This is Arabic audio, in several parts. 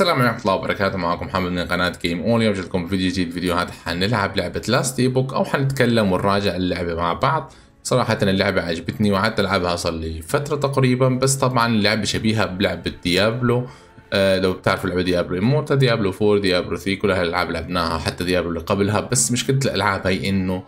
السلام عليكم ورحمة الله وبركاته معكم محمد من قناة جيم اون اليوم لكم فيديو جديد فيديوهات حنلعب لعبة لاست اي بوك او حنتكلم ونراجع اللعبة مع بعض صراحة اللعبة عجبتني وقعدت العبها صار لي فترة تقريبا بس طبعا اللعبة شبيهة بلعبة ديابلو أه لو بتعرفوا لعبة ديابلو امورتا ديابلو 4 ديابلو 3 كل هالالعاب لعبناها حتى ديابلو اللي قبلها بس مشكلة الالعاب هي انه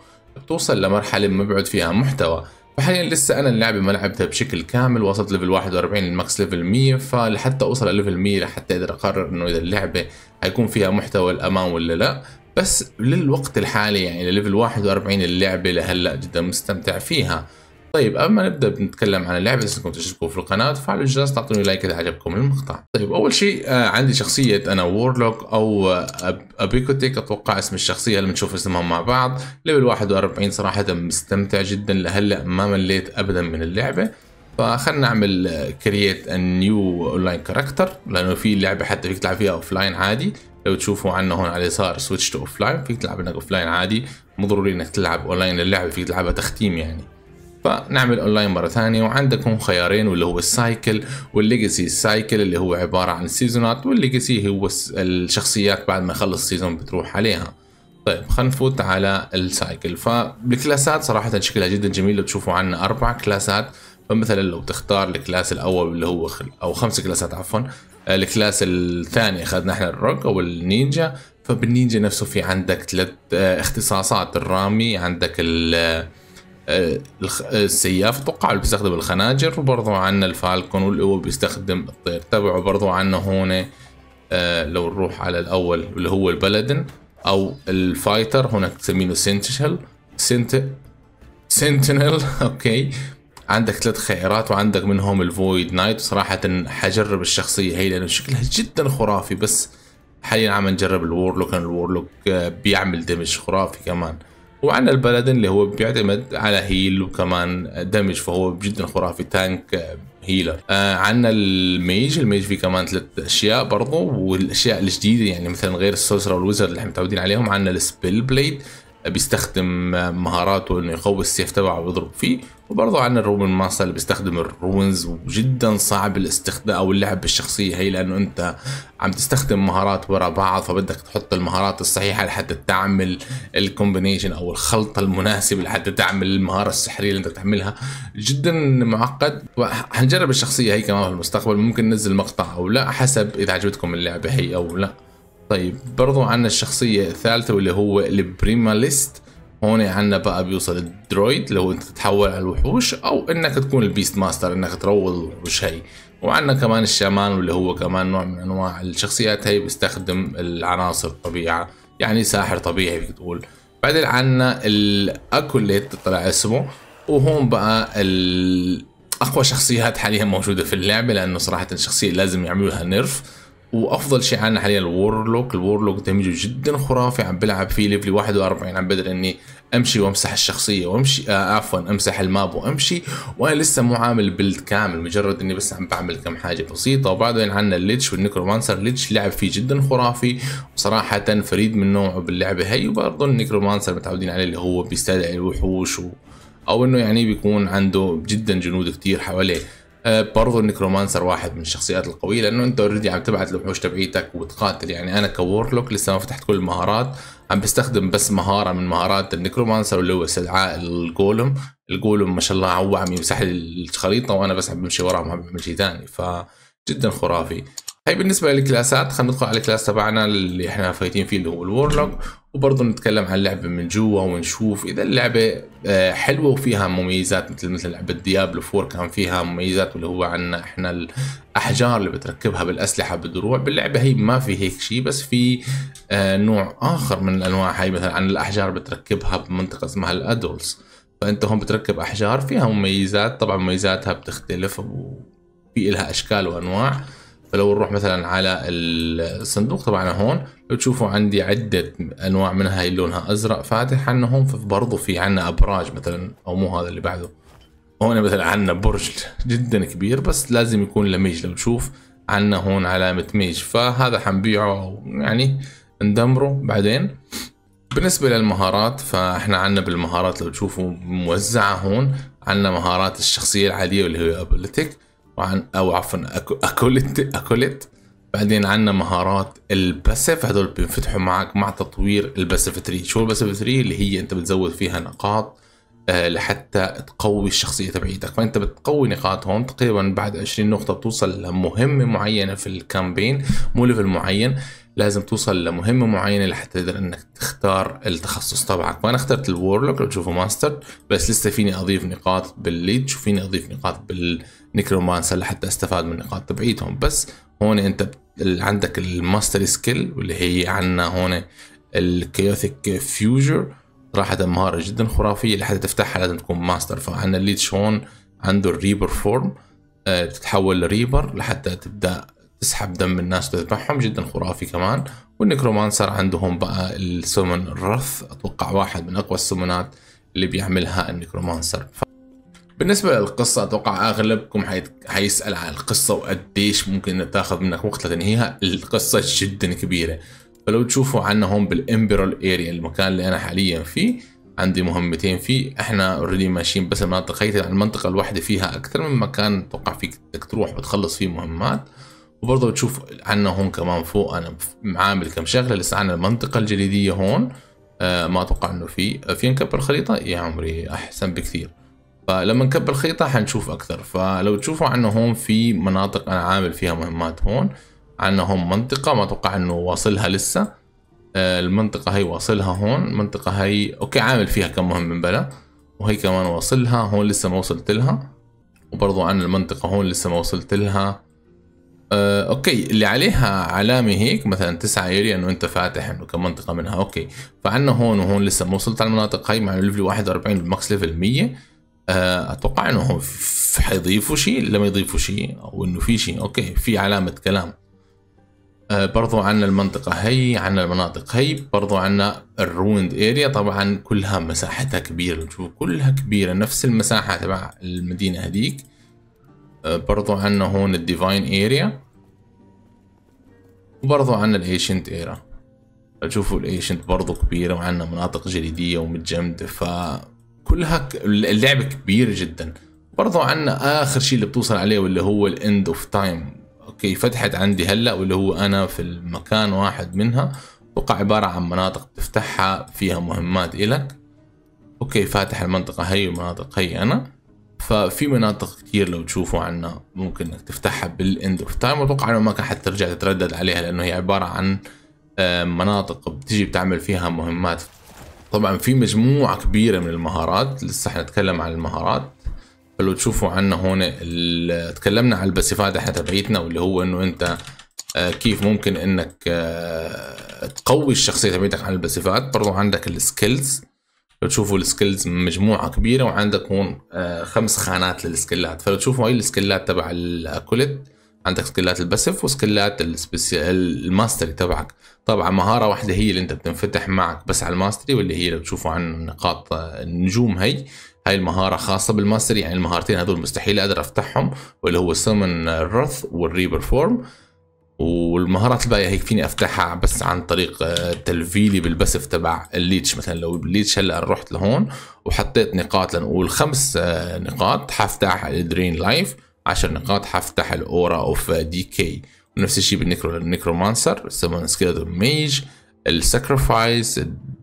بتوصل لمرحلة ما فيها محتوى وحاليا لسه انا اللعبه ما لعبتها بشكل كامل وصلت ليفل 41 الماكس ليفل 100 فلحتى اوصل ليفل 100 لحتى اقدر اقرر انه اذا اللعبه حيكون فيها محتوى الامان ولا لا بس للوقت الحالي يعني ليفل 41 اللعبه لهلا جدا مستمتع فيها طيب قبل ما نبدا بنتكلم عن اللعبه اذا انكم تشتركوا في القناه تفعلوا الجرس تعطوني لايك اذا عجبكم المقطع طيب اول شيء آه، عندي شخصيه انا وورلوك او آه، ابيكوتيك اتوقع اسم الشخصيه اللي بنشوف اسمهم مع بعض ليفل 41 صراحه مستمتع جدا لهلا ما مليت ابدا من اللعبه فخلنا نعمل كرييت نيو اونلاين كاركتر لانه في لعبه حتى فيك تلعب فيها اوف لاين عادي لو تشوفوا عنا هون على اليسار سويتش تو اوف لاين فيك تلعب انك اوف لاين عادي مو ضروري انك تلعب اونلاين اللعبه فيك تلعبها تختيم يعني فنعمل اونلاين مره ثانيه وعندكم خيارين واللي هو السايكل والليجاسي السايكل اللي هو عباره عن سيزونات والليجاسي هو الشخصيات بعد ما يخلص سيزون بتروح عليها طيب خلينا نفوت على السايكل فالكلاسات صراحه شكلها جدا جميل لو تشوفوا عندنا اربع كلاسات فمثلا لو تختار الكلاس الاول اللي هو خل... او خمس كلاسات عفوا الكلاس الثاني اخذنا احنا الروك او النينجا فبالنينجا نفسه في عندك ثلاث آه، اختصاصات الرامي عندك ال آه، آه، السياف اتوقع بيستخدم الخناجر وبرضو عندنا الفالكون واللي هو بيستخدم الطير تبعه برضو عندنا هون آه، لو نروح على الاول اللي هو البلدن او الفايتر هناك تسمينه سنتشل سنت سنتينل اوكي عندك ثلاث خيارات وعندك منهم الفويد نايت صراحة حجرب الشخصية هي لأنه شكلها جدا خرافي بس حاليا عم نجرب الورلوك لأن الورلوك بيعمل دمج خرافي كمان وعن البلدن اللي هو بيعتمد على هيل وكمان دمج فهو جدا خرافي تانك آه، هيلر آه عندنا الميج الميج فيه كمان ثلاث اشياء برضو والاشياء الجديده يعني مثلا غير السوسرة والوزر اللي احنا متعودين عليهم عندنا السبيل بليد بيستخدم مهاراته انه يقوي السيف تبعه ويضرب فيه وبرضه عندنا الرومن ماستر اللي بيستخدم الرونز وجدا صعب الاستخدام او اللعب بالشخصيه هي لانه انت عم تستخدم مهارات ورا بعض فبدك تحط المهارات الصحيحه لحتى تعمل الكومبينيشن او الخلطه المناسبه لحتى تعمل المهاره السحريه اللي انت تعملها جدا معقد وحنجرب الشخصيه هي كمان في المستقبل ممكن ننزل مقطع او لا حسب اذا عجبتكم اللعبه هي او لا طيب برضو عندنا الشخصية الثالثة واللي هو البريماليست هون عندنا بقى بيوصل الدرويد اللي هو انت تتحول على الوحوش او انك تكون البيست ماستر انك تروض الوحوش هي وعندنا كمان الشامان واللي هو كمان نوع من انواع الشخصيات هي بيستخدم العناصر الطبيعة يعني ساحر طبيعي فيك تقول بعدين عندنا الاكوليت طلع اسمه وهون بقى اقوى شخصيات حاليا موجودة في اللعبة لانه صراحة الشخصية لازم يعملوها نيرف وافضل شيء عندنا حاليا الورلوك الورلوك دمجه جدا خرافي عم بلعب فيه ليفلي 41 عم بقدر اني امشي وامسح الشخصيه وامشي آه عفوا امسح الماب وامشي وانا لسه مو عامل بيلد كامل مجرد اني بس عم بعمل كم حاجه بسيطه وبعدين عندنا الليتش والنيكرومانسر الليتش لعب فيه جدا خرافي وصراحه فريد من نوعه باللعبه هي وبرضه النيكرومانسر متعودين عليه اللي هو بيستدعي الوحوش و... او انه يعني بيكون عنده جدا جنود كثير حواليه أه، برضو النكرومانسر واحد من الشخصيات القويه لانه انت اوريدي عم تبعت الوحوش تبعيتك وتقاتل يعني انا كورلوك لسه ما فتحت كل المهارات عم بستخدم بس مهاره من مهارات النكرومانسر اللي هو استدعاء الجولم الجولم ما شاء الله هو عم يمسح الخريطه وانا بس عم بمشي وراهم عم بعمل شيء ثاني ف جدا خرافي هي بالنسبه للكلاسات خلينا ندخل على الكلاس تبعنا اللي احنا فايتين فيه اللي هو الورلوك وبرضه نتكلم عن اللعبه من جوا ونشوف اذا اللعبه آه، حلوه وفيها مميزات مثل مثل لعبه ديابلو 4 كان فيها مميزات واللي هو عندنا احنا الاحجار اللي بتركبها بالاسلحه بالدروع باللعبه هي ما في هيك شيء بس في آه، نوع اخر من الانواع هاي مثلا عن الاحجار بتركبها بمنطقه اسمها الادولز فانت هون بتركب احجار فيها مميزات طبعا مميزاتها بتختلف وفي لها اشكال وانواع فلو نروح مثلا على الصندوق تبعنا هون لو تشوفوا عندي عدة انواع منها هي لونها ازرق فاتح عنا هون برضه في عنا ابراج مثلا او مو هذا اللي بعده هون مثلا عنا برج جدا كبير بس لازم يكون لميج لو تشوف عنا هون علامة ميج فهذا حنبيعه يعني ندمره بعدين بالنسبة للمهارات فاحنا عنا بالمهارات لو تشوفوا موزعة هون عنا مهارات الشخصية العالية واللي هي ابيلتيك عن او عفوا اكولت اكولت بعدين عندنا مهارات الباسيف هدول بينفتحوا معك مع تطوير الباسيف 3 شو الباسيف 3 اللي هي انت بتزود فيها نقاط آه، لحتى تقوي الشخصية تبعيتك فانت بتقوي نقاط هون تقريبا بعد 20 نقطة بتوصل لمهمة معينة في الكامبين مو ليفل معين لازم توصل لمهمه معينه لحتى تقدر انك تختار التخصص تبعك وانا اخترت الورلوك لو تشوفه ماستر بس لسه فيني اضيف نقاط بالليد وفيني اضيف نقاط بالنكرومانسر لحتى استفاد من النقاط تبعيتهم بس هون انت عندك الماستر سكيل واللي هي عندنا هون الكيوثيك فيوجر صراحة مهارة جدا خرافية لحتى تفتحها لازم تكون ماستر فعندنا الليتش هون عنده الريبر فورم آه، تتحول لريبر لحتى تبدا تسحب دم الناس وتذبحهم جدا خرافي كمان والنكرومانسر عندهم بقى السمن الرث اتوقع واحد من اقوى السمنات اللي بيعملها النكرومانسر ف... بالنسبة للقصة اتوقع اغلبكم حي... حيسأل على القصة وقديش ممكن تاخذ منك وقت لتنهيها القصة جدا كبيرة فلو تشوفوا عنا هون بالامبرال اريا المكان اللي انا حاليا فيه عندي مهمتين فيه احنا اوريدي ماشيين بس المنطقة هي المنطقة الواحدة فيها اكثر من مكان اتوقع فيك بدك تروح وتخلص فيه مهمات وبرضه بتشوف عنا هون كمان فوق انا معامل كم شغله لسه عنا المنطقه الجليديه هون آه ما اتوقع انه في آه، في نكبر الخريطه يا عمري احسن بكثير فلما نكبر الخريطه حنشوف اكثر فلو تشوفوا عنا هون في مناطق انا عامل فيها مهمات هون عنا هون منطقه ما اتوقع انه واصلها لسه آه المنطقه هي واصلها هون المنطقه هي اوكي عامل فيها كم مهمه بلا وهي كمان واصلها هون لسه ما وصلت لها وبرضو عنا المنطقة هون لسه ما وصلت لها آه، اوكي اللي عليها علامه هيك مثلا 9 ايريا انه انت فاتح انه كم منطقه منها اوكي فعنا هون وهون لسه ما وصلت على المناطق هاي مع ليفل 41 الماكس ليفل 100 آه، اتوقع انه هون حيضيفوا شيء لما يضيفوا شيء او انه في شيء اوكي في علامه كلام آه، برضو عنا المنطقة هي عنا المناطق هي برضو عنا الرويند اريا طبعا كلها مساحتها كبيرة نشوف كلها كبيرة نفس المساحة تبع المدينة هذيك آه، برضو عنا هون الديفاين اريا وبرضو عنا الايشنت ايرا فتشوفوا الايشنت برضو كبيرة وعنا مناطق جليدية ومتجمدة فكلها اللعبة كبيرة جدا برضو عنا اخر شيء اللي بتوصل عليه واللي هو الاند اوف تايم اوكي فتحت عندي هلا واللي هو انا في المكان واحد منها وقع عبارة عن مناطق بتفتحها فيها مهمات الك اوكي فاتح المنطقة هي ومناطق هي انا ففي مناطق كثير لو تشوفوا عنا ممكن انك تفتحها بالاند اوف تايم واتوقع انه ما كان حترجع تتردد عليها لانه هي عباره عن آه، مناطق بتجي بتعمل فيها مهمات طبعا في مجموعه كبيره من المهارات لسه حنتكلم عن المهارات فلو تشوفوا عنا هون تكلمنا عن البسيفات احنا تبعيتنا واللي هو انه انت آه، كيف ممكن انك آه، تقوي الشخصيه تبعتك عن البسيفات برضو عندك السكيلز لو تشوفوا السكيلز مجموعه كبيره وعندك هون آه، خمس خانات للسكيلات فلو تشوفوا هاي السكيلات تبع الكوليت عندك سكيلات البسف وسكيلات الماستري تبعك طبعا مهاره واحده هي اللي انت بتنفتح معك بس على الماستري واللي هي لو تشوفوا عن نقاط آه، النجوم هي هاي المهارة خاصة بالماستري يعني المهارتين هذول مستحيل أقدر أفتحهم واللي هو سمن رث والريبر فورم والمهارات الباقيه هيك فيني افتحها بس عن طريق آه، تلفيلي بالبسف تبع الليتش مثلا لو الليتش هلا رحت لهون وحطيت نقاط لنقول خمس آه، نقاط حفتح الدرين لايف 10 نقاط حفتح الاورا اوف ديكي ونفس الشيء بالنكرو النكرومانسر سمون سكيلتون ميج السكرفايس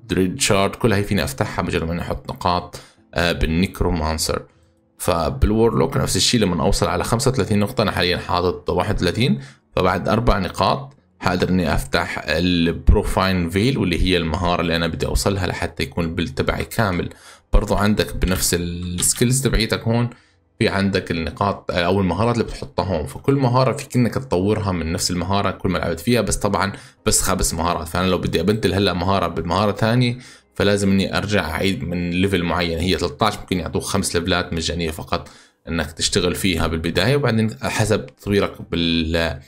دريد شارد كلها هي فيني افتحها مجرد ما احط نقاط آه، بالنكرومانسر فبالورلوك نفس الشيء لما اوصل على 35 نقطه انا حاليا حاطط 31 فبعد أربع نقاط حقدر اني افتح البروفاين فيل واللي هي المهاره اللي انا بدي اوصلها لحتى يكون البيلد تبعي كامل برضو عندك بنفس السكيلز تبعيتك هون في عندك النقاط او المهارات اللي بتحطها هون فكل مهاره فيك انك تطورها من نفس المهاره كل ما لعبت فيها بس طبعا بس خمس مهارات فانا لو بدي ابدل هلا مهاره بمهاره ثانيه فلازم اني ارجع اعيد من ليفل معين هي 13 ممكن يعطوك خمس ليفلات مجانيه فقط انك تشتغل فيها بالبدايه وبعدين حسب تطويرك بال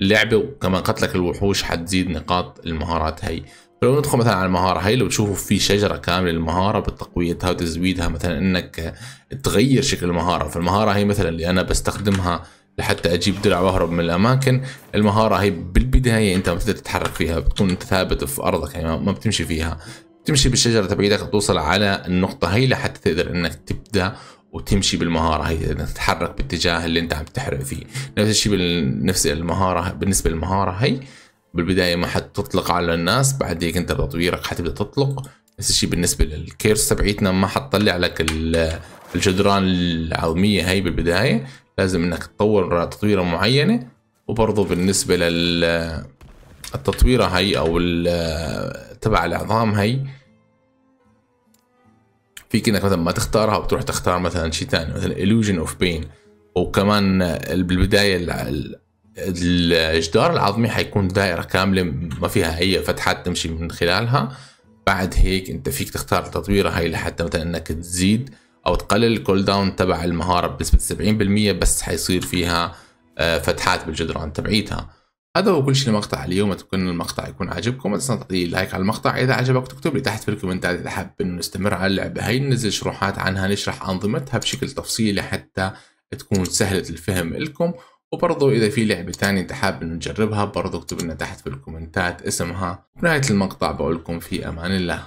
اللعبه وكمان قتلك الوحوش حتزيد نقاط المهارات هي فلو ندخل مثلا على المهاره هي لو تشوفوا في شجره كامله المهارة بتقويتها وتزويدها مثلا انك تغير شكل المهاره فالمهاره هي مثلا اللي انا بستخدمها لحتى اجيب درع واهرب من الاماكن المهاره هي بالبدايه انت ما بتقدر تتحرك فيها بتكون انت ثابت في ارضك يعني ما بتمشي فيها بتمشي بالشجره تبعيدك توصل على النقطه هي لحتى تقدر انك تبدا وتمشي بالمهاره هي تتحرك باتجاه اللي انت عم تحرق فيه نفس الشيء نفس المهاره بالنسبه للمهاره هي بالبدايه ما حتطلق على الناس بعد هيك انت بتطويرك حتبدا تطلق نفس الشيء بالنسبه للكيرس تبعيتنا ما حتطلع لك الجدران العظميه هي بالبدايه لازم انك تطور تطويره معينه وبرضه بالنسبه لل التطويره هي او تبع العظام هي فيك انك مثلا ما تختارها وتروح تختار مثلا شيء ثاني مثلا illusion اوف بين وكمان بالبدايه الجدار العظمي حيكون دائره كامله ما فيها اي فتحات تمشي من خلالها بعد هيك انت فيك تختار تطويرها هاي لحتى مثلا انك تزيد او تقلل الكول داون تبع المهاره بنسبه 70% بس حيصير فيها آه، فتحات بالجدران تبعيتها هذا هو كل شيء المقطع اليوم اتمنى المقطع يكون عجبكم لا تنسوا تعطي لايك على المقطع اذا عجبك تكتب لي تحت في الكومنتات اذا حاب انه نستمر على اللعبه هي ننزل شروحات عنها نشرح انظمتها بشكل تفصيلي حتى تكون سهله الفهم لكم وبرضه إذا في لعبة ثانيه أنت حاب إنه نجربها برضه اكتب لنا تحت في الكومنتات اسمها بنهاية المقطع بقولكم في أمان الله